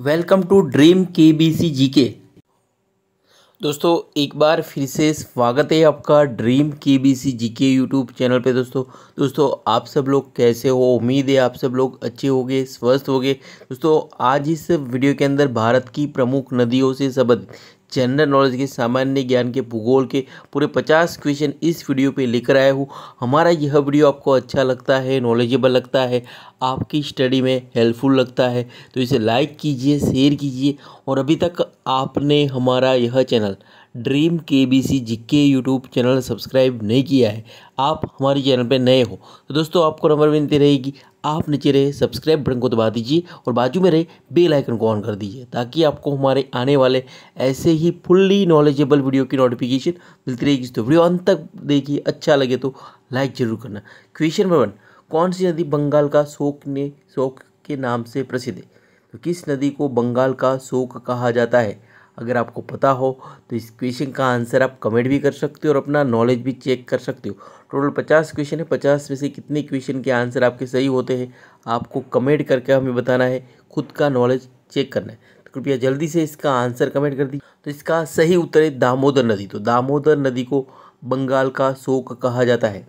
welcome to dream K B C G K दोस्तों एक बार फिर से स्वागत है आपका dream K B C G K YouTube channel पे दोस्तों दोस्तों आप सब लोग कैसे हो उम्मीद है आप सब लोग अच्छे होंगे स्वस्थ हो गए दोस्तों आज इस वीडियो के अंदर भारत की प्रमुख नदियों से संबंधित जनरल नॉलेज के सामान्य ज्ञान के भूगोल के पूरे पचास क्वेश्चन इस वीडियो पे लेकर आया हूँ हमारा यह वीडियो आपको अच्छा लगता है नॉलेजेबल लगता है आपकी स्टडी में हेल्पफुल लगता है तो इसे लाइक कीजिए शेयर कीजिए और अभी तक आपने हमारा यह channel dream K B C G K YouTube channel subscribe नहीं किया है आप हमारे चैनल पर नए हो तो दोस्तों आपको नंबर विनती रहेगी आप नीचे रहे सब्सक्राइब बटन को दबा दीजिए और बाजू में रहे बेल आइकन को ऑन कर दीजिए ताकि आपको हमारे आने वाले ऐसे ही फुल्ली नॉलेजेबल वीडियो की नोटिफिकेशन मिलती रहेगी तो वीडियो अंत तक देखिए अच्छा लगे तो लाइक जरूर करना क्वेश्चन नंबर वन कौन सी नदी बंगाल का शोक ने शोक के नाम से प्रसिद्ध है तो किस नदी को बंगाल का शोक कहा जाता है अगर आपको पता हो तो इस क्वेश्चन का आंसर आप कमेंट भी कर सकते हो और अपना नॉलेज भी चेक कर सकते हो टोटल पचास क्वेश्चन है पचास में से कितने क्वेश्चन के आंसर आपके सही होते हैं आपको कमेंट करके हमें बताना है खुद का नॉलेज चेक करना है तो कृपया जल्दी से इसका आंसर कमेंट कर दीजिए तो इसका सही उत्तर है दामोदर नदी तो दामोदर नदी को बंगाल का शोक कहा जाता है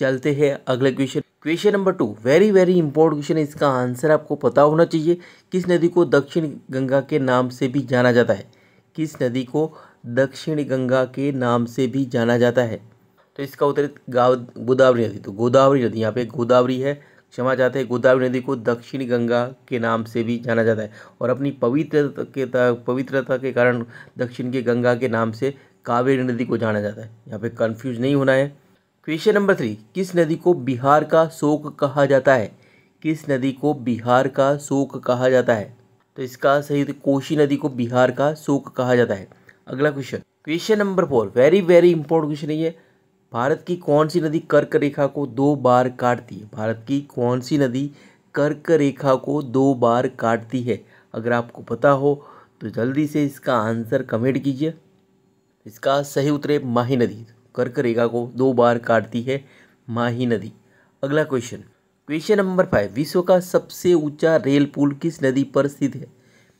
चलते हैं अगले question question number two very very important question है इसका आंसर आपको पता होना चाहिए किस नदी को दक्षिण गंगा के नाम से भी जाना जाता है किस नदी को दक्षिण गंगा के नाम से भी जाना जाता है तो इसका उत्तर गाव गोदावरी नदी तो गोदावरी नदी यहाँ पे गोदावरी है क्षमा चाहते हैं गोदावरी नदी को दक्षिण गंगा के नाम से भी जाना जाता है और अपनी पवित्रता के पवित्रता के कारण दक्षिण के गंगा के नाम से कावेरी नदी को जाना जाता है यहाँ पे कन्फ्यूज नहीं होना है क्वेश्चन नंबर थ्री किस नदी को बिहार का शोक कहा जाता है किस नदी को बिहार का शोक कहा जाता है तो इसका सही तो कोशी नदी को बिहार का शोक कहा जाता है अगला question question number four very very important question है भारत की कौन सी नदी कर्क रेखा को दो बार काटती है भारत की कौन सी नदी कर्क रेखा को दो बार काटती है अगर आपको पता हो तो जल्दी से इसका आंसर कमेंट कीजिए इसका सही उत्तर है माही नदी कर्क रेखा को दो बार काटती है माही नदी अगला क्वेश्चन क्वेश्चन नंबर फाइव विश्व का सबसे ऊंचा रेल पुल किस नदी पर स्थित है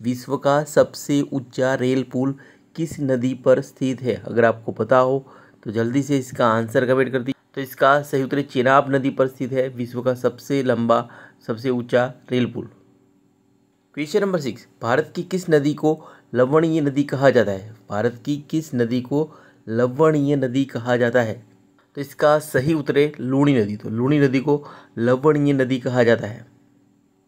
विश्व का सबसे ऊंचा रेल पुल किस नदी पर स्थित है अगर आपको पता हो तो जल्दी से इसका आंसर कमेंट कर दी तो इसका सही उत्तर चेनाब नदी पर स्थित है विश्व का सबसे लंबा सबसे ऊंचा रेल पुल क्वेश्चन नंबर सिक्स भारत की किस नदी को लवणीय नदी कहा जाता है भारत की किस नदी को लवणीय नदी कहा जाता है तो इसका सही उत्तर है लूणी नदी तो लूणी नदी को लवणीय नदी कहा जाता है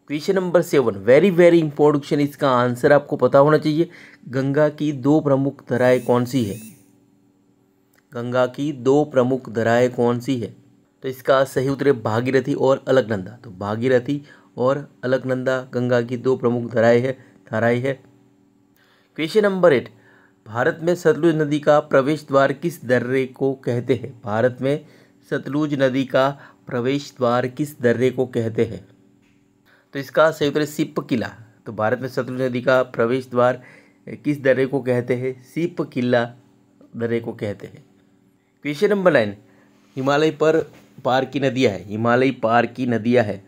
question number seven very very important question इसका आंसर आपको पता होना चाहिए गंगा की दो प्रमुख धराएं कौन सी है गंगा की दो प्रमुख धराएं कौन सी है तो इसका सही उत्तर है भागीरथी और अलकनंदा तो भागीरथी और अलकनंदा गंगा की दो प्रमुख धराएं है धराई है क्वेश्चन नंबर एट भारत में सतलुज नदी का प्रवेश द्वार किस दर्रे को कहते हैं भारत में सतलुज नदी का प्रवेश द्वार किस दर्रे को कहते हैं तो इसका सही उत्तर सिप किला तो भारत में सतलुज नदी का प्रवेश द्वार किस दर्रे को कहते हैं सिप किला दर्रे को कहते हैं क्वेश्चन नंबर नाइन हिमालय पर पार की नदियाँ हैं हिमालय पार की नदियाँ है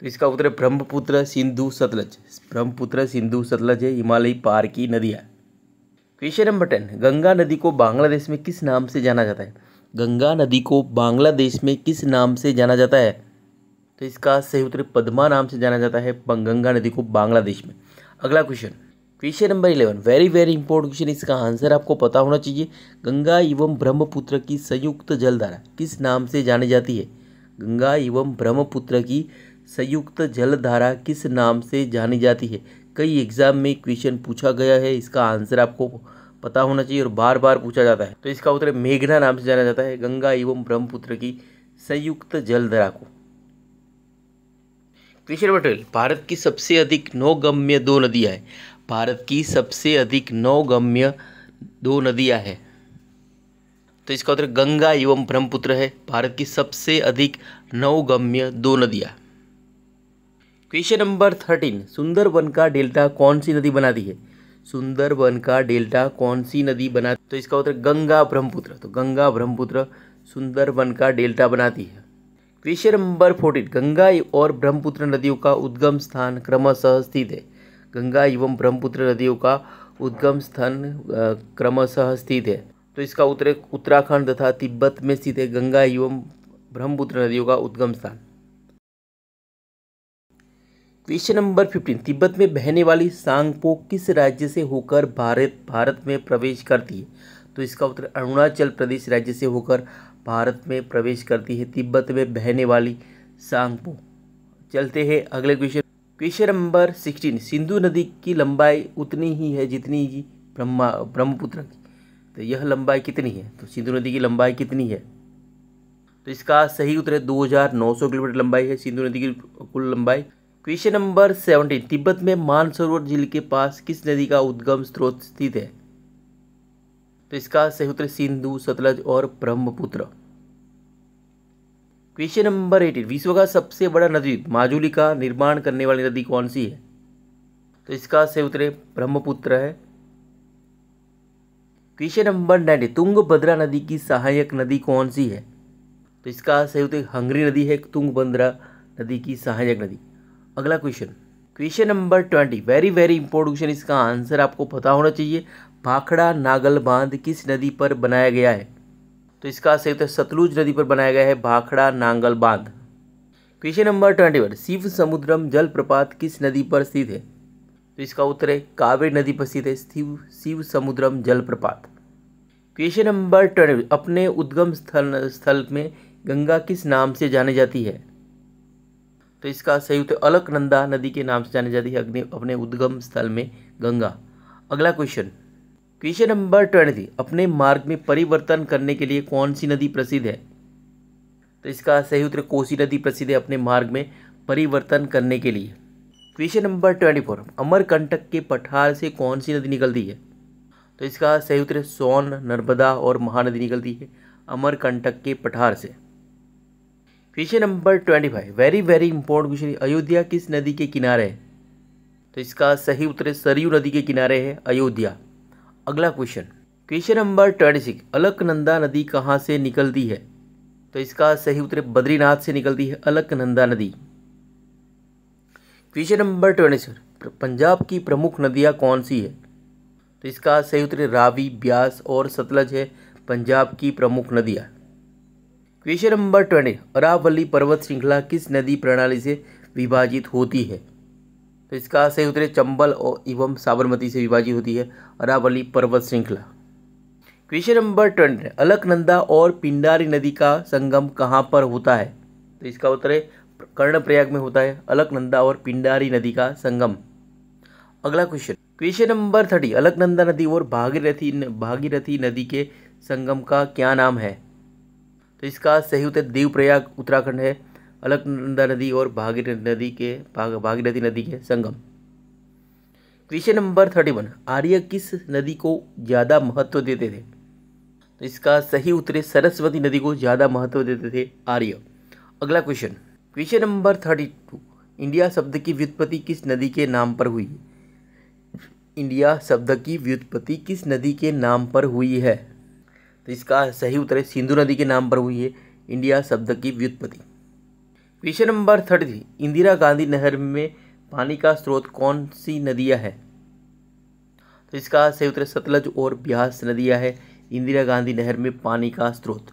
तो इसका उत्तर है ब्रह्मपुत्र सिंधु सतलज ब्रह्मपुत्र सिंधु सतलज है हिमालयी पार की नदियाँ क्वेश्चन नंबर टेन गंगा नदी को बांग्लादेश में किस नाम से जाना जाता है गंगा नदी को बांग्लादेश में किस नाम से जाना जाता है तो इसका सही उत्तर पद्मा नाम से जाना जाता है गंगा नदी को बांग्लादेश में अगला question question number eleven very very important question इसका आंसर आपको पता होना चाहिए गंगा एवं ब्रह्मपुत्र की संयुक्त जलधारा किस नाम से जानी जाती है गंगा एवं ब्रह्मपुत्र की संयुक्त जलधारा किस नाम से जानी जाती है कई एग्जाम में क्वेश्चन पूछा गया है इसका आंसर आपको पता होना चाहिए और बार बार पूछा जाता है तो इसका उत्तर मेघना नाम से जाना जाता है गंगा एवं ब्रह्मपुत्र की संयुक्त जलधारा को क्वेश्चन नंबर ट्वेल्व भारत की सबसे अधिक नौगम्य दो नदियाँ हैं भारत की सबसे अधिक नौगम्य दो नदियाँ हैं तो इसका उत्तर गंगा एवं ब्रह्मपुत्र है भारत की सबसे अधिक नौगम्य दो नदियाँ क्वेश्चन नंबर थर्टीन वन का डेल्टा कौन सी नदी बनाती है वन का डेल्टा कौन सी नदी बना तो इसका उत्तर गंगा ब्रह्मपुत्र तो गंगा ब्रह्मपुत्र वन का डेल्टा बनाती है क्वेश्चन नंबर फोर्टीन गंगा और ब्रह्मपुत्र नदियों का उद्गम स्थान क्रमशः स्थित है गंगा एवं ब्रह्मपुत्र नदियों का उद्गम स्थान क्रमशः स्थित है तो इसका उत्तर उत्तराखंड तथा तिब्बत में स्थित है गंगा एवं ब्रह्मपुत्र नदियों का उद्गम स्थान क्वेश्चन नंबर फिफ्टीन तिब्बत में बहने वाली सांगपो किस राज्य से होकर भारत भारत में प्रवेश करती है तो इसका उत्तर अरुणाचल प्रदेश राज्य से होकर भारत में प्रवेश करती है तिब्बत में बहने वाली सांगपो चलते हैं अगले question question number sixteen Sindhu नदी की लंबाई उतनी ही है जितनी ही ब्रह्मा ब्रह्मपुत्र की तो यह लंबाई कितनी है तो सिंधु नदी की लंबाई कितनी है तो इसका सही उत्तर है 2900 किलोमीटर लंबाई है सिंधु नदी की कुल लंबाई क्वेश्चन नंबर सेवनटीन तिब्बत में मानसरोवर झील के पास किस नदी का उद्गम स्रोत स्थित है तो इसका सही उत्तर सिंधु सतलज और ब्रह्मपुत्र क्वेश्चन नंबर एटीन विश्व का सबसे बड़ा नदी माजुली का निर्माण करने वाली नदी कौन सी है तो इसका सही उत्तर ब्रह्मपुत्र है क्वेश्चन नंबर नाइनटीन तुंगभद्रा नदी की सहायक नदी कौन सी है तो इसका सही उत्तर हंगरी नदी है तुंगभद्रा नदी की सहायक नदी अगला question question number twenty very very important question इसका आंसर आपको पता होना चाहिए भाखड़ा नागल बांध किस नदी पर बनाया गया है तो इसका उत्तर सतलुज नदी पर बनाया गया है भाखड़ा नांगल बांध question number twenty one Shiva Samudram जलप्रपात किस नदी पर स्थित है तो इसका उत्तर है कावेरी नदी पर स्थित है शिव शिव समुद्रम जलप्रपात क्वेश्चन नंबर ट्वेंटी अपने उद्गम स्थल स्थल में गंगा किस नाम से जानी जाती है तो इसका सही उत्तर अलकनंदा नदी के नाम से जानी जाती है अग्नि अपने उद्गम स्थल में गंगा अगला क्वेश्चन क्वेश्चन नंबर ट्वेंटी अपने मार्ग में परिवर्तन करने के लिए कौन सी नदी प्रसिद्ध है तो इसका सही उत्तर कोसी नदी प्रसिद्ध है अपने मार्ग में परिवर्तन करने के लिए question number twenty four Amarkantak के पठार से कौन सी नदी निकलती है तो इसका सही उत्तर सोन नर्मदा और महानदी निकलती है अमरकंटक के पठार से question number twenty five very very important question Ayodhya किस नदी के किनारे है तो इसका सही उत्तर सरयू नदी के किनारे है अयोध्या अगला question question number twenty six Alaknanda नदी कहाँ से निकलती है तो इसका सही उत्तर बद्रीनाथ से निकलती है अलकनंदा नदी question number twenty seven Punjab की प्रमुख नदियाँ कौन सी है तो इसका सही उत्तर रावी ब्यास और सतलज है पंजाब की प्रमुख नदियाँ क्वेश्चन नंबर ट्वेंटी अरावली पर्वत श्रृंखला किस नदी प्रणाली से विभाजित होती है तो इसका सही उत्तर चंबल और एवं साबरमती से विभाजित होती है अरावली पर्वत श्रृंखला क्वेश्चन नंबर ट्वेंटी अलकनंदा और पिंडारी नदी का संगम कहाँ पर होता है तो इसका उत्तर है कर्णप्रयाग में होता है अलकनंदा और पिंडारी नदी का संगम अगला question question number thirty Alaknanda नदी और भागीरथी भागीरथी नदी के संगम का क्या नाम है तो इसका सही उत्तर देवप्रयाग उत्तराखंड है अलकनंदा नदी और भागीरथी नदी के भागीरथी नदी के संगम question number thirty one Arya किस नदी को ज़्यादा महत्व देते थे तो इसका सही उत्तर सरस्वती नदी को ज़्यादा महत्व देते थे आर्य अगला question question number thirty two India शब्द की व्युत्पत्ति किस नदी के नाम पर हुई इंडिया शब्द की व्युत्पत्ति किस नदी के नाम पर हुई है तो इसका सही उत्तर है सिंधु नदी के नाम पर हुई है इंडिया शब्द की व्युत्पत्ति question number thirty Indira Gandhi नहर में पानी का स्रोत कौन सी नदियाँ है तो इसका सही उत्तर सतलज और ब्यास नदियाँ है इंदिरा गांधी नहर में पानी का स्रोत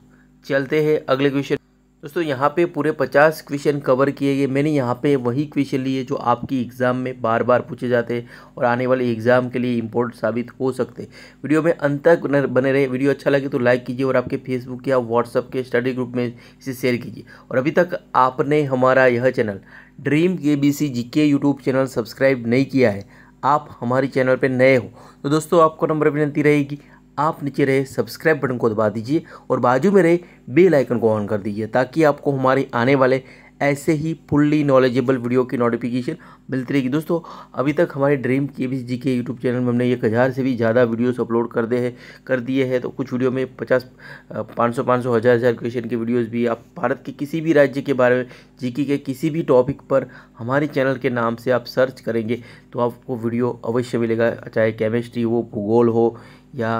चलते हैं अगले क्वेश्चन दोस्तों यहाँ पे पूरे पचास क्वेश्चन कवर किए गए मैंने यहाँ पे वही क्वेश्चन लिए जो आपकी एग्ज़ाम में बार बार पूछे जाते हैं और आने वाले एग्ज़ाम के लिए इम्पोर्टेंट साबित हो सकते वीडियो में अंत तक बने रहे वीडियो अच्छा लगे तो लाइक कीजिए और आपके फेसबुक या व्हाट्सअप के स्टडी ग्रुप में इसे शेयर कीजिए और अभी तक आपने हमारा यह channel dream K B C G K YouTube channel subscribe नहीं किया है आप हमारे चैनल पर नए हो तो दोस्तों आपको नंबर विनती रहेगी आप नीचे रहे सब्सक्राइब बटन को दबा दीजिए और बाजू में रहे बेल आइकन को ऑन कर दीजिए ताकि आपको हमारे आने वाले ऐसे ही फुल्ली नॉलेजेबल वीडियो की नोटिफिकेशन मिलती रहेगी दोस्तों अभी तक हमारे ड्रीम के बी जी के यूट्यूब चैनल में हमने एक हज़ार से भी ज़्यादा वीडियोस अपलोड कर दे है कर दिए हैं तो कुछ वीडियो में पचास पाँच सौ पाँच सौ हज़ार हज़ार क्वेश्चन के वीडियोस भी आप भारत के किसी भी राज्य के बारे में जी के किसी भी टॉपिक पर हमारे चैनल के नाम से आप सर्च करेंगे तो आपको वीडियो अवश्य मिलेगा चाहे केमिस्ट्री हो भूगोल हो या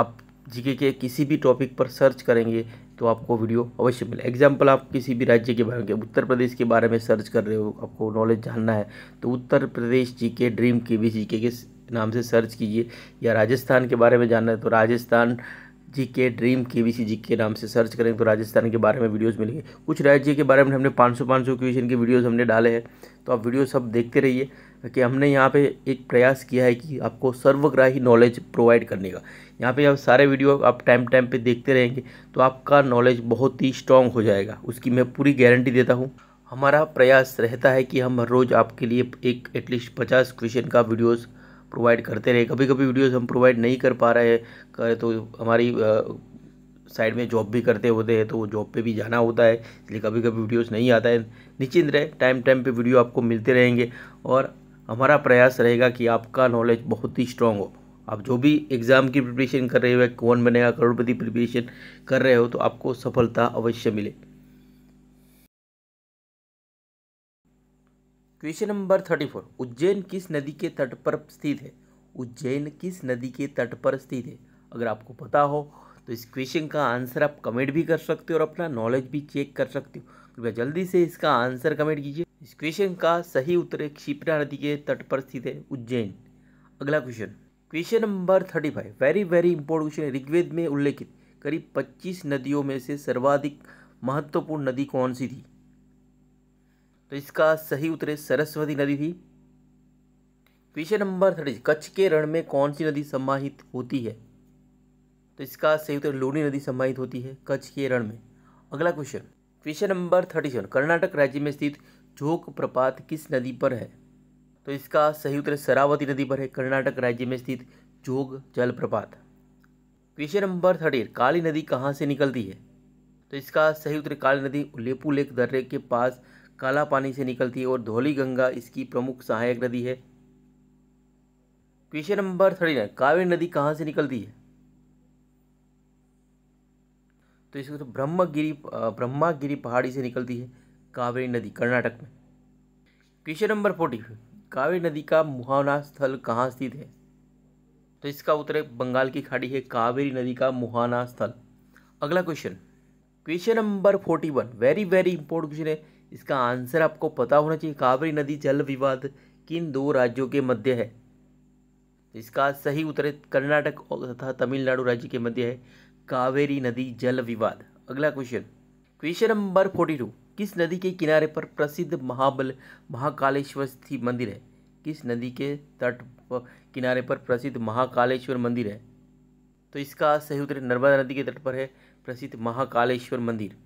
आप जीके के किसी भी टॉपिक पर सर्च करेंगे तो आपको वीडियो अवश्य मिले एग्जाम्पल आप किसी भी राज्य के बारे में उत्तर प्रदेश के बारे में सर्च कर रहे हो आपको नॉलेज जानना है तो उत्तर प्रदेश जी के ड्रीम के भी जी के, के नाम से सर्च कीजिए या राजस्थान के बारे में जानना है तो राजस्थान जी के ड्रीम के वी सी जी के नाम से सर्च करेंगे तो राजस्थान के बारे में वीडियोस मिलेंगे कुछ राज्य के बारे में हमने 500 500 क्वेश्चन के वीडियोस हमने डाले हैं तो आप वीडियो सब देखते रहिए कि हमने यहाँ पे एक प्रयास किया है कि आपको सर्वग्राही नॉलेज प्रोवाइड करने का यहाँ पे आप सारे वीडियो आप टाइम टाइम पे देखते रहेंगे तो आपका नॉलेज बहुत ही स्ट्रॉन्ग हो जाएगा उसकी मैं पूरी गारंटी देता हूँ हमारा प्रयास रहता है कि हम हर रोज़ आपके लिए एक एटलीस्ट पचास क्वेश्चन का वीडियोस प्रोवाइड करते रहे कभी कभी वीडियोस हम प्रोवाइड नहीं कर पा रहे हैं तो हमारी साइड में जॉब भी करते होते हैं तो वो जॉब पे भी जाना होता है इसलिए कभी कभी वीडियोस नहीं आता है निश्चिंत रहे टाइम टाइम पे वीडियो आपको मिलते रहेंगे और हमारा प्रयास रहेगा कि आपका नॉलेज बहुत ही स्ट्रॉन्ग हो आप जो भी एग्ज़ाम की प्रिपरेशन कर रहे हो कौन बनेगा करोड़पति प्रिपरेशन कर रहे हो तो आपको सफलता अवश्य मिले question number thirty four Ujjain किस नदी के तट पर स्थित है उज्जैन किस नदी के तट पर स्थित है अगर आपको पता हो तो इस क्वेश्चन का आंसर आप कमेंट भी कर सकते हो और अपना नॉलेज भी चेक कर सकते हो कृपया जल्दी से इसका आंसर कमेंट कीजिए इस क्वेश्चन का सही उत्तर क्षिप्रा नदी के तट पर स्थित है उज्जैन अगला question question number thirty five very very important question Rigveda में उल्लेखित करीब पच्चीस नदियों में से सर्वाधिक महत्वपूर्ण नदी कौन सी थी तो इसका सही उत्तर सरस्वती नदी थी क्वेश्चन नंबर थर्टी कच्छ के रण में कौन सी नदी समाहित होती है तो इसका सही उत्तर लोनी नदी समाहित होती है कच्छ के रण में अगला question question number thirty seven Karnataka राज्य में स्थित झोक प्रपात किस नदी पर है तो इसका सही उत्तर शरावती नदी पर है कर्नाटक राज्य में स्थित जोग जलप्रपात क्वेश्चन नंबर थर्टीन काली नदी कहाँ से निकलती है तो इसका सही उत्तर काली नदी लेपू लेक दर्रे के पास काला पानी से निकलती है और धौली गंगा इसकी प्रमुख सहायक नदी है क्वेश्चन नंबर थर्टीन कावेरी नदी कहाँ से निकलती है तो इसका उत्तर ब्रह्मगिरी ब्रह्मागिरी पहाड़ी से निकलती है कावेरी नदी कर्नाटक में क्वेश्चन नंबर फोर्टी कावेरी नदी का मुहाना स्थल कहाँ स्थित है तो इसका उत्तर है बंगाल की खाड़ी है कावेरी नदी का मुहाना स्थल अगला question question number forty one very very important question है इसका आंसर आपको पता होना चाहिए कावेरी नदी जल विवाद किन दो राज्यों के मध्य है इसका सही उत्तर है कर्नाटक तथा तमिलनाडु राज्य के मध्य है कावेरी नदी जल विवाद अगला question question number forty two किस नदी के किनारे पर प्रसिद्ध महाबल महाकालेश्वर स्थित मंदिर है किस नदी के तट किनारे पर प्रसिद्ध महाकालेश्वर मंदिर है तो इसका सही उत्तर नर्मदा नदी के तट पर है प्रसिद्ध महाकालेश्वर मंदिर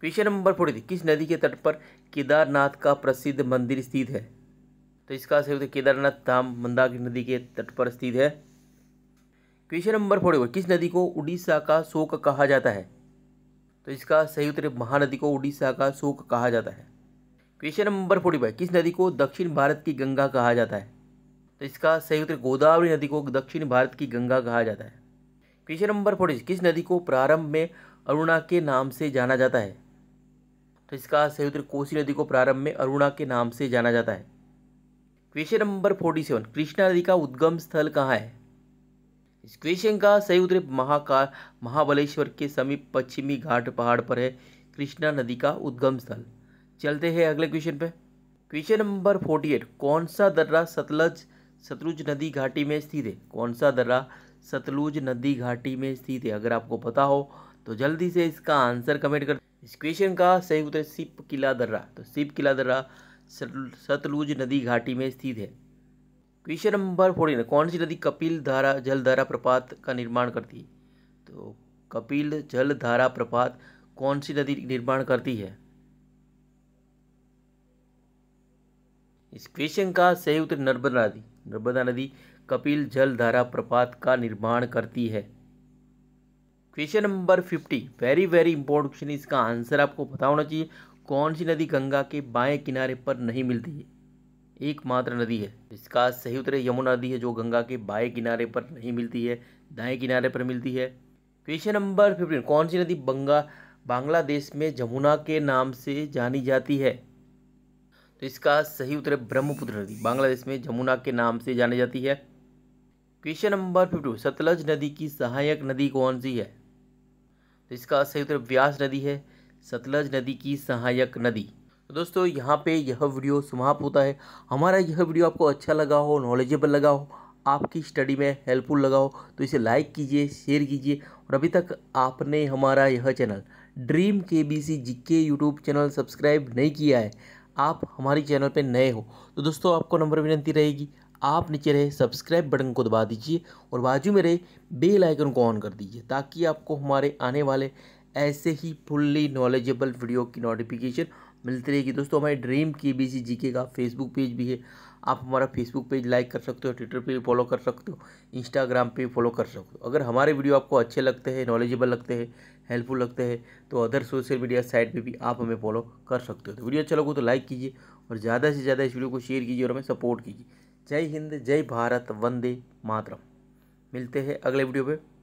क्वेश्चन नंबर फोर्टी किस नदी के तट पर केदारनाथ का प्रसिद्ध मंदिर स्थित है तो इसका सही उत्तर केदारनाथ धाम मंदाकिनी नदी के तट पर स्थित है क्वेश्चन नंबर फोर्टी किस नदी को उड़ीसा का शोक कहा जाता है तो इसका सही उत्तर महानदी को उड़ीसा का शोक कहा जाता है क्वेश्चन नंबर फोर्टी फाइव किस नदी को दक्षिण भारत की गंगा कहा जाता है तो इसका सही उत्तर गोदावरी नदी को दक्षिण भारत की गंगा कहा जाता है क्वेश्चन नंबर फोर्टी किस नदी को प्रारंभ में अरुणा के नाम से जाना जाता है तो इसका सही उत्तर कोसी नदी को प्रारंभ में अरुणा के नाम से जाना जाता है question number forty seven Krishna नदी का उद्गम स्थल कहाँ है इस क्वेश्चन का सही उत्तर महाकाल महाबलेश्वर के समीप पश्चिमी घाट पहाड़ पर है कृष्णा नदी का उद्गम स्थल चलते हैं अगले क्वेश्चन पे क्वेश्चन नंबर फोर्टी एट कौन सा दर्रा सतलज सतलुज नदी घाटी में स्थित है कौन सा दर्रा सतलुज नदी घाटी में स्थित है अगर आपको पता हो तो जल्दी से इसका आंसर कमेंट कर इस क्वेश्चन का सही उत्तर सिप किला दर्रा तो सिप किला दर्रा सतलुज नदी घाटी में स्थित है क्वेश्चन नंबर फोर्टीन कौन सी नदी कपिल धारा जलधारा प्रपात का निर्माण करती है तो कपिल जलधारा प्रपात कौन सी नदी निर्माण करती है इस क्वेश्चन का सही उत्तर नर्मदा नदी नर्मदा नदी कपिल जलधारा प्रपात का निर्माण करती है question number fifty very very important question इसका आंसर आपको पता होना चाहिए कौन सी नदी गंगा के बाएं किनारे पर नहीं मिलती है एकमात्र नदी है इसका सही उत्तर यमुना नदी है जो गंगा के बाएं किनारे पर नहीं मिलती है दाएं किनारे पर मिलती है क्वेश्चन नंबर फिफ्टीन कौन सी नदी बंगा बांग्लादेश में जमुना के नाम से जानी जाती है तो इसका सही उत्तर है ब्रह्मपुत्र नदी बांग्लादेश में जमुना के नाम से जानी जाती है क्वेश्चन नंबर फिफ्टी सतलज नदी की सहायक नदी कौन सी है तो इसका सही उत्तर व्यास नदी है सतलज नदी की सहायक नदी तो दोस्तों यहाँ पे यह वीडियो समाप्त होता है हमारा यह वीडियो आपको अच्छा लगा हो नॉलेजेबल लगा हो आपकी स्टडी में हेल्पफुल लगा हो तो इसे लाइक कीजिए शेयर कीजिए और अभी तक आपने हमारा यह channel dream K B C G K YouTube channel subscribe नहीं किया है आप हमारे चैनल पर नए हो तो दोस्तों आपको नंबर विनती रहेगी आप नीचे रहे सब्सक्राइब बटन को दबा दीजिए और बाजू में रहे बेल आइकन को ऑन कर दीजिए ताकि आपको हमारे आने वाले ऐसे ही फुल्ली नॉलेजेबल वीडियो की नोटिफिकेशन मिलती रहेगी दोस्तों हमारे dream K B C G के का फेसबुक पेज भी है आप हमारा फेसबुक पेज लाइक कर सकते हो ट्विटर पे फॉलो कर सकते हो इंस्टाग्राम पे फॉलो कर सकते हो अगर हमारे वीडियो आपको अच्छे लगते हैं नॉलेजेबल लगते हैं हेल्पफुल लगते हैं तो अदर सोशल मीडिया साइट पे भी आप हमें फॉलो कर सकते हो तो वीडियो अच्छा लगो तो लाइक कीजिए और ज़्यादा से ज़्यादा इस वीडियो को शेयर कीजिए और हमें सपोर्ट कीजिए जय हिंद जय भारत वंदे मातरम मिलते हैं अगले वीडियो पर